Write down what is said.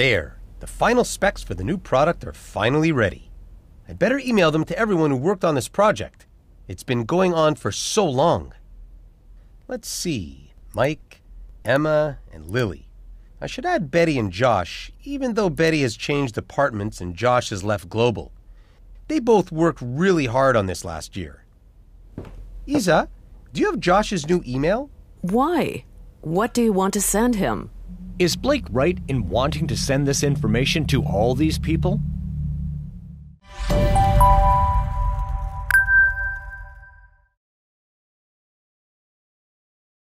There, the final specs for the new product are finally ready. I'd better email them to everyone who worked on this project. It's been going on for so long. Let's see Mike, Emma, and Lily. I should add Betty and Josh, even though Betty has changed departments and Josh has left Global. They both worked really hard on this last year. Isa, do you have Josh's new email? Why? What do you want to send him? Is Blake right in wanting to send this information to all these people?